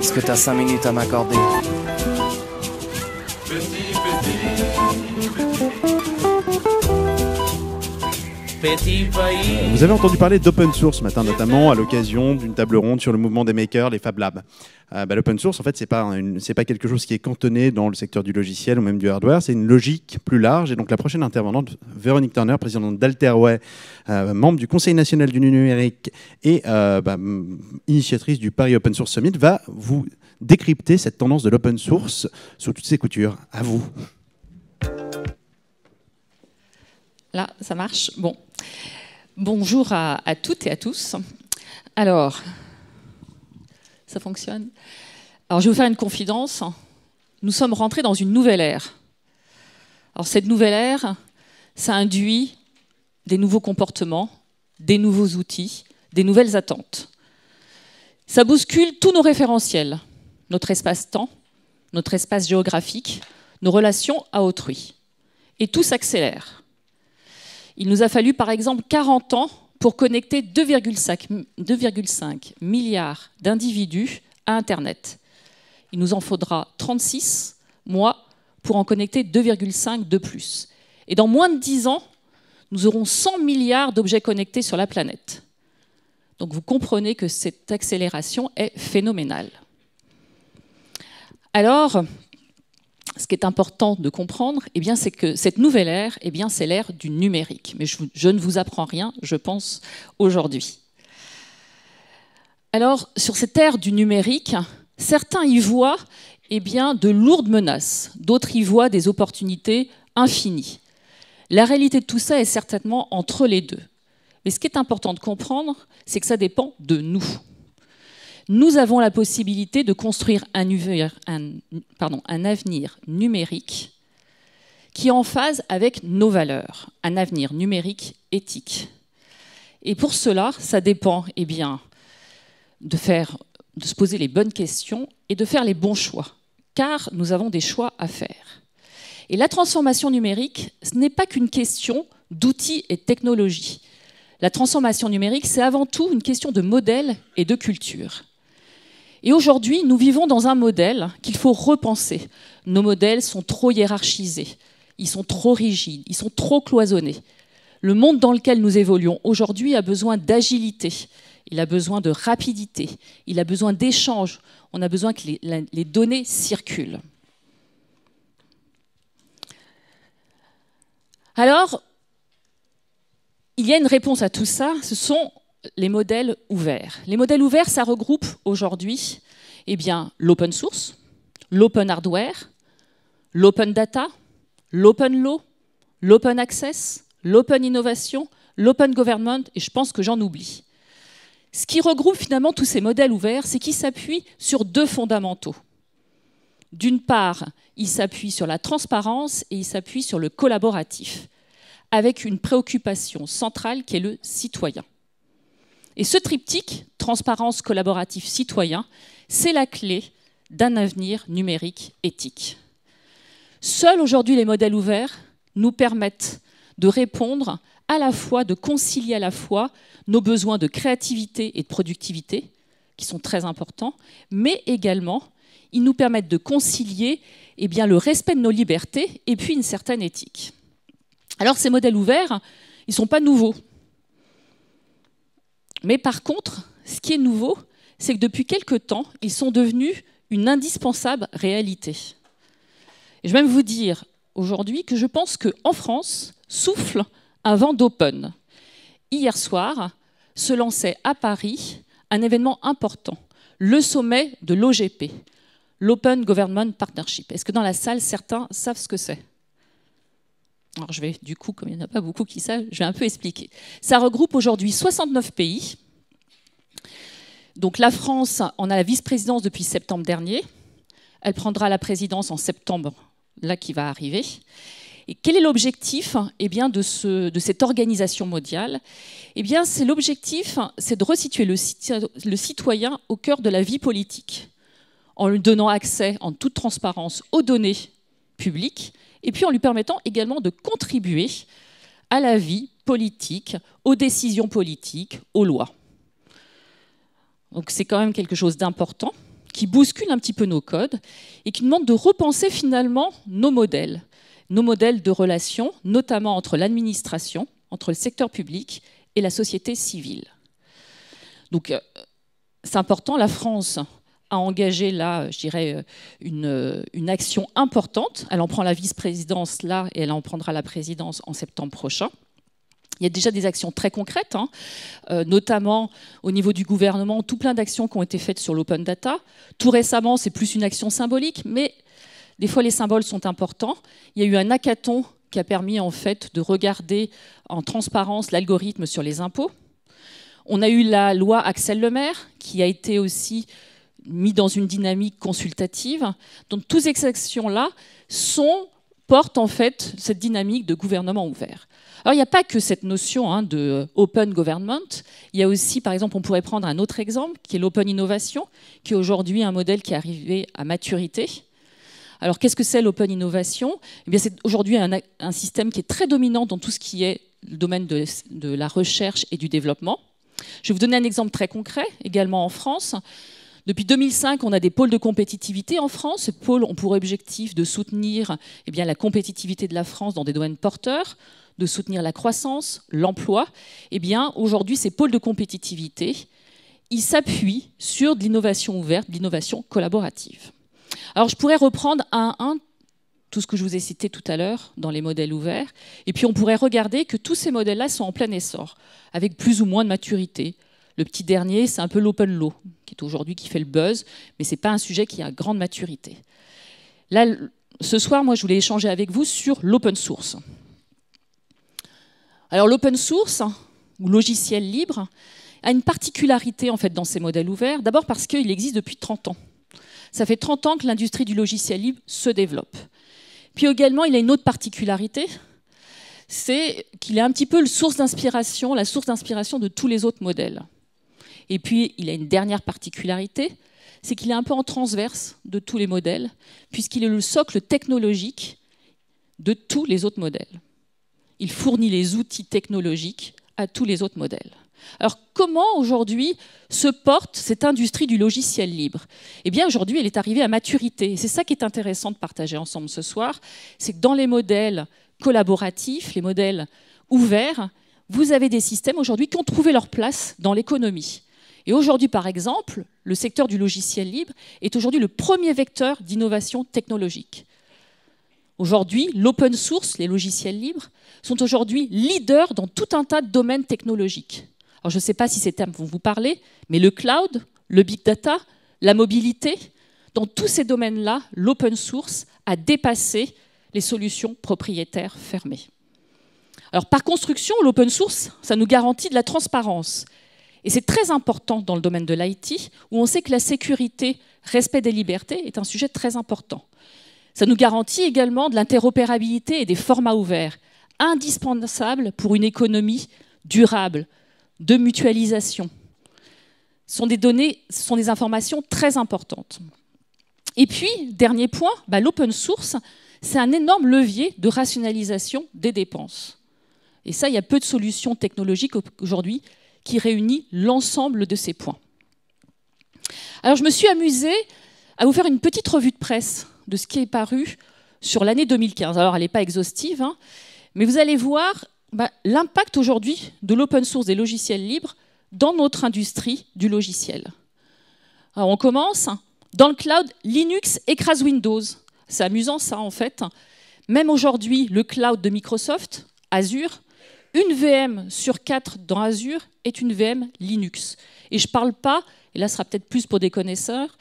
Est-ce que t'as 5 minutes à m'accorder Vous avez entendu parler d'open source ce matin, notamment à l'occasion d'une table ronde sur le mouvement des makers, les Fab Labs. Euh, bah, l'open source, en fait, ce n'est pas, pas, quelque chose qui est cantonné dans le secteur du logiciel ou même du hardware, c'est une logique plus large. Et donc la prochaine intervenante, Véronique Turner, présidente d'Alterway, euh, membre du Conseil national du numérique et euh, bah, initiatrice du Paris Open Source Summit, va vous décrypter cette tendance de l'open source sous toutes ses coutures. À vous. Là, ça marche. Bon, Bonjour à, toutes et à tous. Alors, ça fonctionne Alors, je vais vous faire une confidence. Nous sommes rentrés dans une nouvelle ère. Alors, cette nouvelle ère, ça induit des nouveaux comportements, des nouveaux outils, des nouvelles attentes. Ça bouscule tous nos référentiels, notre espace-temps, notre espace géographique, nos relations à autrui. Et tout s'accélère. Il nous a fallu par exemple 40 ans pour connecter 2,5 milliards d'individus à Internet. Il nous en faudra 36 mois pour en connecter 2,5 de plus. Et dans moins de 10 ans, nous aurons 100 milliards d'objets connectés sur la planète. Donc vous comprenez que cette accélération est phénoménale. Alors, ce qui est important de comprendre, eh bien, c'est que cette nouvelle ère, eh bien, c'est l'ère du numérique. Mais je, ne vous apprends rien, je pense, aujourd'hui. Alors, sur cette ère du numérique, certains y voient eh bien, de lourdes menaces, d'autres y voient des opportunités infinies. La réalité de tout ça est certainement entre les deux. Mais ce qui est important de comprendre, c'est que ça dépend de nous nous avons la possibilité de construire un, avenir numérique qui est en phase avec nos valeurs, un avenir numérique éthique. Et pour cela, ça dépend eh bien, de, faire, de se poser les bonnes questions et de faire les bons choix, car nous avons des choix à faire. Et la transformation numérique, ce n'est pas qu'une question d'outils et de technologies. La transformation numérique, c'est avant tout une question de modèle et de culture. Et aujourd'hui, nous vivons dans un modèle qu'il faut repenser. Nos modèles sont trop hiérarchisés, ils sont trop rigides, ils sont trop cloisonnés. Le monde dans lequel nous évoluons aujourd'hui a besoin d'agilité, il a besoin de rapidité, il a besoin d'échanges, on a besoin que les, les données circulent. Alors, il y a une réponse à tout ça, ce sont les modèles ouverts. Les modèles ouverts, ça regroupe aujourd'hui eh bien, l'open source, l'open hardware, l'open data, l'open law, l'open access, l'open innovation, l'open government, et je pense que j'en oublie. Ce qui regroupe finalement tous ces modèles ouverts, c'est qu'ils s'appuient sur deux fondamentaux. D'une part, ils s'appuient sur la transparence et ils s'appuient sur le collaboratif, avec une préoccupation centrale qui est le citoyen. Et ce triptyque, transparence collaborative citoyen, c'est la clé d'un avenir numérique éthique. Seuls aujourd'hui les modèles ouverts nous permettent de répondre à la fois, de concilier à la fois nos besoins de créativité et de productivité, qui sont très importants, mais également ils nous permettent de concilier eh bien, le respect de nos libertés et puis une certaine éthique. Alors ces modèles ouverts, ils ne sont pas nouveaux. Mais par contre, ce qui est nouveau, c'est que depuis quelque temps, ils sont devenus une indispensable réalité. Et je vais même vous dire aujourd'hui que je pense qu'en France souffle un vent d'open. Hier soir se lançait à Paris un événement important, le sommet de l'OGP, l'Open Government Partnership. Est-ce que dans la salle, certains savent ce que c'est alors je vais, du coup, comme il n'y en a pas beaucoup qui savent, je vais un peu expliquer. Ça regroupe aujourd'hui 69 pays. Donc la France en a la vice-présidence depuis septembre dernier. Elle prendra la présidence en septembre, là qui va arriver. Et quel est l'objectif eh bien, de, de, cette organisation mondiale eh bien, c'est L'objectif, c'est de resituer le citoyen au cœur de la vie politique, en lui donnant accès en toute transparence aux données publiques et puis en lui permettant également de contribuer à la vie politique, aux décisions politiques, aux lois. Donc c'est quand même quelque chose d'important qui bouscule un petit peu nos codes et qui demande de repenser finalement nos modèles, nos modèles de relations, notamment entre l'administration, entre le secteur public et la société civile. Donc euh, c'est important, la France a engagé là, je dirais, euh, euh, une, action importante. Elle en prend la vice-présidence là et elle en prendra la présidence en septembre prochain. Il y a déjà des actions très concrètes, hein. euh, notamment au niveau du gouvernement, tout plein d'actions qui ont été faites sur l'open data. Tout récemment, c'est plus une action symbolique, mais des fois les symboles sont importants. Il y a eu un hackathon qui a permis en fait de regarder en transparence l'algorithme sur les impôts. On a eu la loi Axel Lemaire qui a été aussi mis dans une dynamique consultative. Donc toutes ces actions-là portent, en fait cette dynamique de gouvernement ouvert. Alors il n'y a pas que cette notion hein, de euh, open government, il y a aussi par exemple on pourrait prendre un autre exemple qui est l'open innovation, qui est aujourd'hui un modèle qui est arrivé à maturité. Alors qu'est-ce que c'est l'open innovation eh bien c'est aujourd'hui un, système qui est très dominant dans tout ce qui est le domaine de, de la recherche et du développement. Je vais vous donner un exemple très concret également en France. Depuis 2005, on a des pôles de compétitivité en France. Ces pôles ont pour objectif de soutenir eh la compétitivité de la France dans des domaines porteurs, de soutenir la croissance, l'emploi. Eh bien, aujourd'hui, ces pôles de compétitivité, ils s'appuient sur de l'innovation ouverte, de l'innovation collaborative. Alors, je pourrais reprendre un, à un tout ce que je vous ai cité tout à l'heure dans les modèles ouverts. Et puis on pourrait regarder que tous ces modèles-là sont en plein essor, avec plus ou moins de maturité, le petit dernier, c'est un peu l'open law, qui est aujourd'hui qui fait le buzz, mais ce n'est pas un sujet qui a grande maturité. Là, ce soir, moi, je voulais échanger avec vous sur l'open source. Alors, l'open source, ou logiciel libre, a une particularité en fait dans ces modèles ouverts, d'abord parce qu'il existe depuis 30 ans. Ça fait 30 ans que l'industrie du logiciel libre se développe. Puis également, il a une autre particularité, c'est qu'il est un petit peu le source d'inspiration, la source d'inspiration de tous les autres modèles. Et puis, il a une dernière particularité, c'est qu'il est un peu en transverse de tous les modèles, puisqu'il est le socle technologique de tous les autres modèles. Il fournit les outils technologiques à tous les autres modèles. Alors comment aujourd'hui se porte cette industrie du logiciel libre Eh bien aujourd'hui elle est arrivée à maturité. C'est ça qui est intéressant de partager ensemble ce soir, c'est que dans les modèles collaboratifs, les modèles ouverts, vous avez des systèmes aujourd'hui qui ont trouvé leur place dans l'économie. Et aujourd'hui, par exemple, le secteur du logiciel libre est aujourd'hui le premier vecteur d'innovation technologique. Aujourd'hui, l'open source, les logiciels libres, sont aujourd'hui leaders dans tout un tas de domaines technologiques. Alors, je ne sais pas si ces termes vont vous parler, mais le cloud, le big data, la mobilité, dans tous ces domaines-là, l'open source a dépassé les solutions propriétaires fermées. Alors, par construction, l'open source, ça nous garantit de la transparence et c'est très important dans le domaine de l'IT, où on sait que la sécurité, respect des libertés, est un sujet très important. Ça nous garantit également de l'interopérabilité et des formats ouverts, indispensables pour une économie durable, de mutualisation. Ce sont des données, ce sont des informations très importantes. Et puis, dernier point, bah, l'open source, c'est un énorme levier de rationalisation des dépenses. Et ça, il y a peu de solutions technologiques aujourd'hui qui réunit l'ensemble de ces points. Alors je me suis amusée à vous faire une petite revue de presse de ce qui est paru sur l'année 2015. Alors elle n'est pas exhaustive, hein, mais vous allez voir bah, l'impact aujourd'hui de l'open source des logiciels libres dans notre industrie du logiciel. Alors on commence. Dans le cloud, Linux écrase Windows. C'est amusant ça en fait. Même aujourd'hui, le cloud de Microsoft, Azure, une VM sur quatre dans Azure est une VM Linux. Et je ne parle pas, et là ce sera peut-être plus pour des connaisseurs,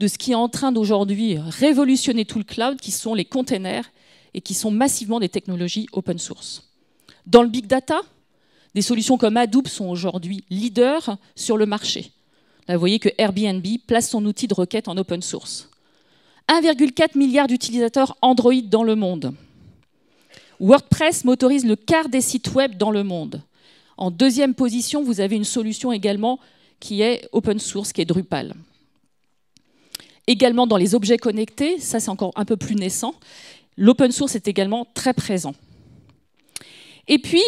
de ce qui est en train d'aujourd'hui révolutionner tout le cloud, qui sont les containers et qui sont massivement des technologies open source. Dans le big data, des solutions comme Hadoop sont aujourd'hui leaders sur le marché. Là, vous voyez que Airbnb place son outil de requête en open source. 1,4 milliard d'utilisateurs Android dans le monde. WordPress motorise le quart des sites web dans le monde. En deuxième position, vous avez une solution également qui est open source, qui est Drupal. Également dans les objets connectés, ça c'est encore un peu plus naissant, l'open source est également très présent. Et puis,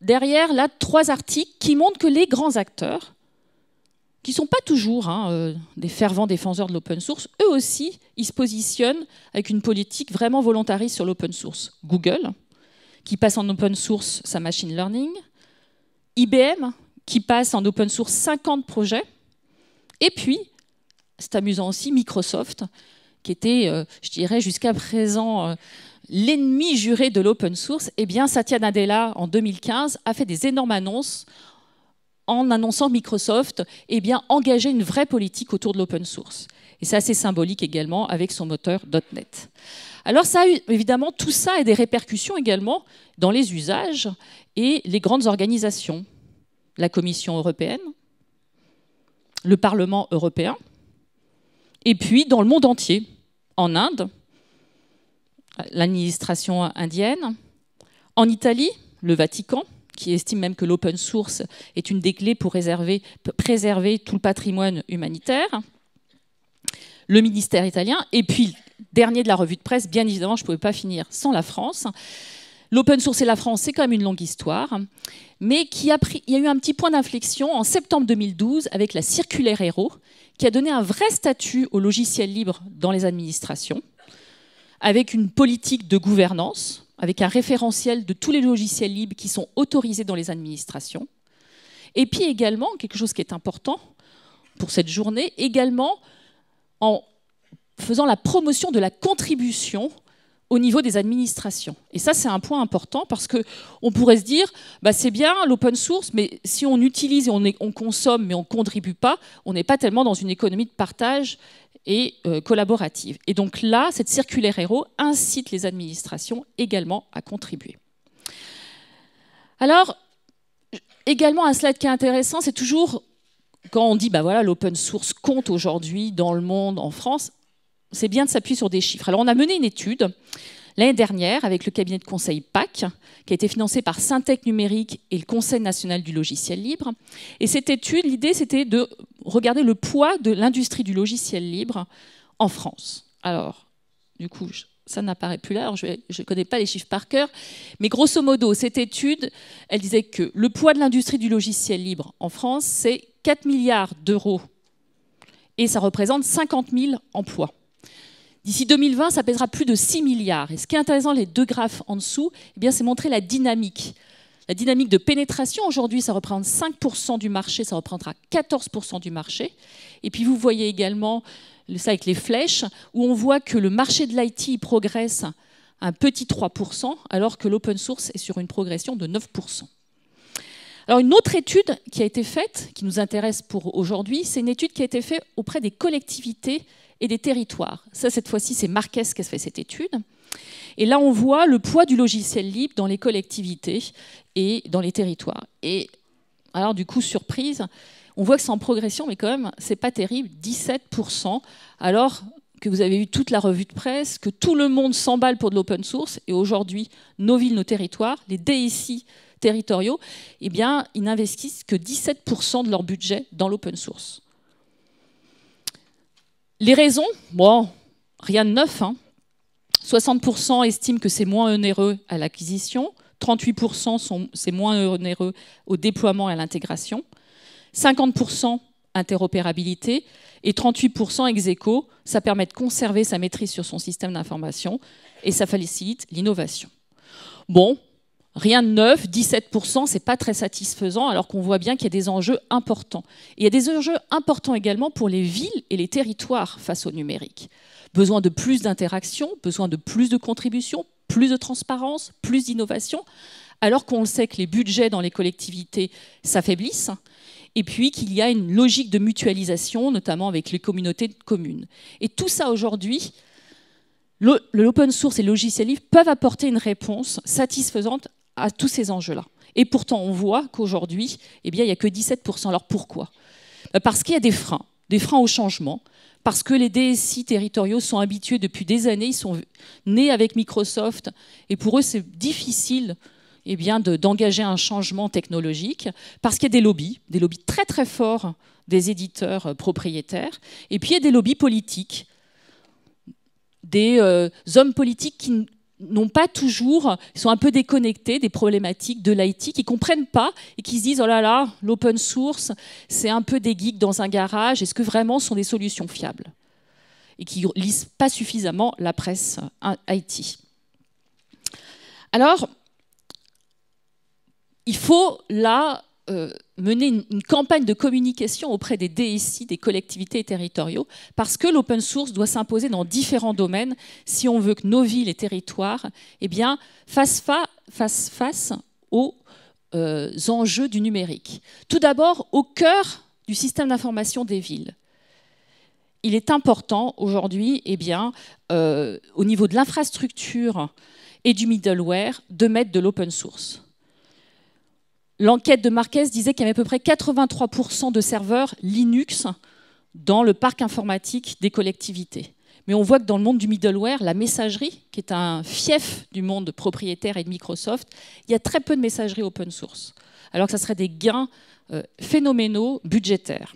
derrière, là, trois articles qui montrent que les grands acteurs qui ne sont pas toujours hein, euh, des fervents défenseurs de l'open source, eux aussi, ils se positionnent avec une politique vraiment volontariste sur l'open source. Google, qui passe en open source sa machine learning, IBM, qui passe en open source 50 projets, et puis, c'est amusant aussi, Microsoft, qui était, euh, je dirais, jusqu'à présent euh, l'ennemi juré de l'open source, eh bien, Satya Nadella, en 2015, a fait des énormes annonces en annonçant Microsoft, eh bien, engager une vraie politique autour de l'open source. Et c'est assez symbolique également avec son moteur .NET. Alors ça, évidemment, tout ça a des répercussions également dans les usages et les grandes organisations. La Commission européenne, le Parlement européen, et puis dans le monde entier, en Inde, l'administration indienne, en Italie, le Vatican, qui estime même que l'open source est une des clés pour préserver tout le patrimoine humanitaire, le ministère italien, et puis, dernier de la revue de presse, bien évidemment, je ne pouvais pas finir sans la France. L'open source et la France, c'est quand même une longue histoire, mais qui a pris, il y a eu un petit point d'inflexion en septembre 2012 avec la circulaire Hero, qui a donné un vrai statut au logiciel libre dans les administrations, avec une politique de gouvernance avec un référentiel de tous les logiciels libres qui sont autorisés dans les administrations. Et puis également, quelque chose qui est important pour cette journée, également en faisant la promotion de la contribution au niveau des administrations. Et ça, c'est un point important parce qu'on pourrait se dire, bah, c'est bien l'open source, mais si on utilise et on, on consomme mais on ne contribue pas, on n'est pas tellement dans une économie de partage et euh, collaborative. Et donc là, cette circulaire héros incite les administrations également à contribuer. Alors, également un slide qui est intéressant, c'est toujours quand on dit bah voilà l'open source compte aujourd'hui dans le monde, en France, c'est bien de s'appuyer sur des chiffres. Alors on a mené une étude l'année dernière avec le cabinet de conseil PAC, qui a été financé par Syntec Numérique et le Conseil national du logiciel libre. Et cette étude, l'idée, c'était de regarder le poids de l'industrie du logiciel libre en France. Alors, du coup, ça n'apparaît plus là, je ne connais pas les chiffres par cœur, mais grosso modo, cette étude, elle disait que le poids de l'industrie du logiciel libre en France, c'est 4 milliards d'euros. Et ça représente 50 000 emplois. D'ici 2020, ça pèsera plus de 6 milliards. Et ce qui est intéressant, les deux graphes en dessous, eh c'est montrer la dynamique. La dynamique de pénétration, aujourd'hui, ça représente 5% du marché, ça représentera 14% du marché. Et puis vous voyez également ça avec les flèches, où on voit que le marché de l'IT progresse un petit 3%, alors que l'open source est sur une progression de 9%. Alors une autre étude qui a été faite, qui nous intéresse pour aujourd'hui, c'est une étude qui a été faite auprès des collectivités et des territoires. Ça, cette fois-ci, c'est Marques qui a fait cette étude. Et là, on voit le poids du logiciel libre dans les collectivités et dans les territoires. Et alors, du coup, surprise, on voit que c'est en progression, mais quand même, c'est pas terrible, 17%, alors que vous avez eu toute la revue de presse, que tout le monde s'emballe pour de l'open source, et aujourd'hui, nos villes, nos territoires, les DSI territoriaux, eh bien, ils n'investissent que 17% de leur budget dans l'open source. Les raisons, bon, rien de neuf. 60% hein. estiment que c'est moins onéreux à l'acquisition, 38% c'est moins onéreux au déploiement et à l'intégration, 50% interopérabilité et 38% ex ça permet de conserver sa maîtrise sur son système d'information et ça facilite l'innovation. Bon, rien de neuf, 17%, c'est pas très satisfaisant, alors qu'on voit bien qu'il y a des enjeux importants. il y a des enjeux importants également pour les villes et les territoires face au numérique. Besoin de plus d'interactions, besoin de plus de contributions, plus de transparence, plus d'innovation, alors qu'on le sait que les budgets dans les collectivités s'affaiblissent, et puis qu'il y a une logique de mutualisation, notamment avec les communautés de communes. Et tout ça aujourd'hui, l'open source et le logiciel livre peuvent apporter une réponse satisfaisante à tous ces enjeux-là. Et pourtant, on voit qu'aujourd'hui, eh bien, il n'y a que 17%. Alors pourquoi bah, Parce qu'il y a des freins, des freins au changement, parce que les DSI territoriaux sont habitués depuis des années, ils sont nés avec Microsoft, et pour eux, c'est difficile eh bien, d'engager un changement technologique, parce qu'il y a des lobbies, des lobbies très très forts des éditeurs euh, propriétaires, et puis il y a des lobbies politiques, des euh, hommes politiques qui n'ont pas toujours, sont un peu déconnectés des problématiques de l'IT, qui comprennent pas et qui se disent oh là là, l'open source, c'est un peu des geeks dans un garage. Est-ce que vraiment sont des solutions fiables Et qui lisent pas suffisamment la presse IT. Hein, Alors, il faut là euh, mener une, campagne de communication auprès des DSI, des collectivités et territoriaux, parce que l'open source doit s'imposer dans différents domaines si on veut que nos villes et territoires eh bien, fassent face, aux euh, enjeux du numérique. Tout d'abord, au cœur du système d'information des villes il est important aujourd'hui, eh bien, euh, au niveau de l'infrastructure et du middleware, de mettre de l'open source l'enquête de Marquez disait qu'il y avait à peu près 83% de serveurs Linux dans le parc informatique des collectivités. Mais on voit que dans le monde du middleware, la messagerie, qui est un fief du monde propriétaire et de Microsoft, il y a très peu de messagerie open source. Alors que ça serait des gains euh, phénoménaux budgétaires.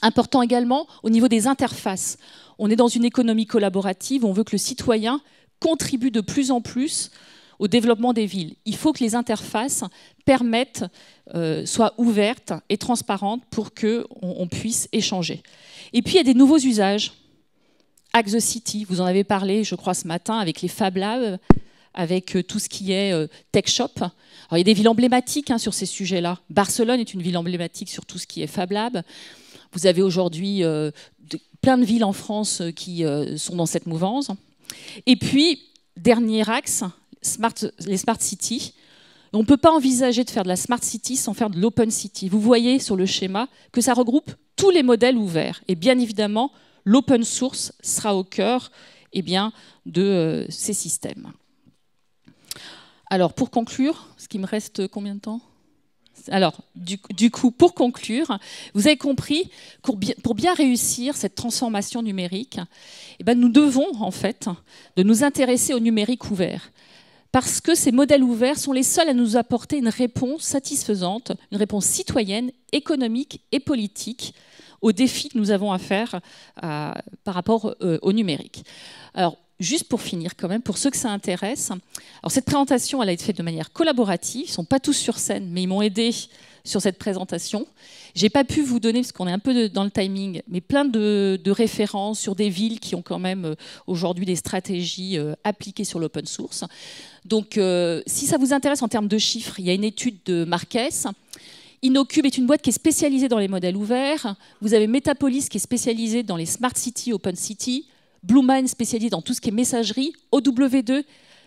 Important également au niveau des interfaces. On est dans une économie collaborative, on veut que le citoyen contribue de plus en plus au développement des villes. Il faut que les interfaces permettent, euh, soient ouvertes et transparentes pour qu'on on puisse échanger. Et puis il y a des nouveaux usages. Axe City, vous en avez parlé, je crois, ce matin avec les Fab Labs, avec euh, tout ce qui est euh, tech shop. Alors, il y a des villes emblématiques hein, sur ces sujets-là. Barcelone est une ville emblématique sur tout ce qui est Fab Lab. Vous avez aujourd'hui plein de villes en France qui sont dans cette mouvance. Et puis, dernier axe, smart, les smart cities. On ne peut pas envisager de faire de la smart city sans faire de l'open city. Vous voyez sur le schéma que ça regroupe tous les modèles ouverts. Et bien évidemment, l'open source sera au cœur eh bien, de euh, ces systèmes. Alors, pour conclure, ce qui me reste euh, combien de temps alors, du, coup, pour conclure, vous avez compris, pour bien, pour bien réussir cette transformation numérique, eh ben, nous devons, en fait, de nous intéresser au numérique ouvert parce que ces modèles ouverts sont les seuls à nous apporter une réponse satisfaisante, une réponse citoyenne, économique et politique aux défis que nous avons à faire euh, par rapport euh, au numérique. Alors, juste pour finir quand même, pour ceux que ça intéresse, alors cette présentation, elle a été faite de manière collaborative, ils ne sont pas tous sur scène, mais ils m'ont aidé sur cette présentation. J'ai pas pu vous donner, parce qu'on est un peu dans le timing, mais plein de, références sur des villes qui ont quand même euh, aujourd'hui des stratégies euh, appliquées sur l'open source. Donc, euh, si ça vous intéresse en termes de chiffres, il y a une étude de Marques. Innocube est une boîte qui est spécialisée dans les modèles ouverts. Vous avez Metapolis qui est spécialisée dans les smart city, open city. Blue spécialisé dans tout ce qui est messagerie. OW2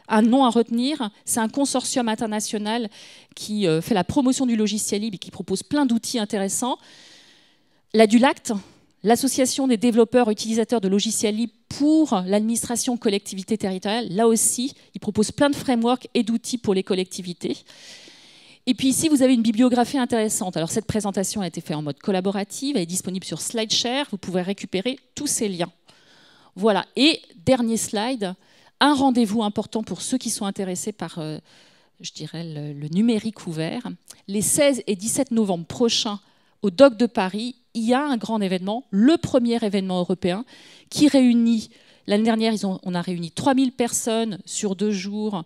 un nom à retenir, c'est un consortium international qui euh, fait la promotion du logiciel libre et qui propose plein d'outils intéressants. La DULACT, l'association des développeurs utilisateurs de logiciels libres pour l'administration collectivité territoriale, là aussi, il propose plein de frameworks et d'outils pour les collectivités. Et puis ici, vous avez une bibliographie intéressante. Alors cette présentation a été faite en mode collaborative, elle est disponible sur SlideShare, vous pouvez récupérer tous ces liens. Voilà, et dernier slide, un rendez-vous important pour ceux qui sont intéressés par, euh, je dirais, le, numérique ouvert. Les 16 et 17 novembre prochains, au DOC de Paris, il y a un grand événement, le premier événement européen, qui réunit, l'année dernière, on a réuni 3000 personnes sur deux jours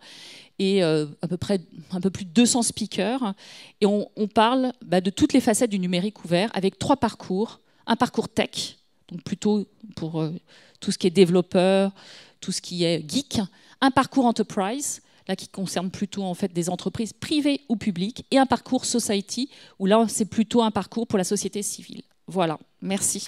et euh, à peu près un peu plus de 200 speakers. Et on, parle bah, de toutes les facettes du numérique ouvert avec trois parcours. Un parcours tech, donc plutôt pour euh, tout ce qui est développeur, tout ce qui est geek, un parcours enterprise, là qui concerne plutôt en fait des entreprises privées ou publiques, et un parcours society, où là c'est plutôt un parcours pour la société civile. Voilà, merci.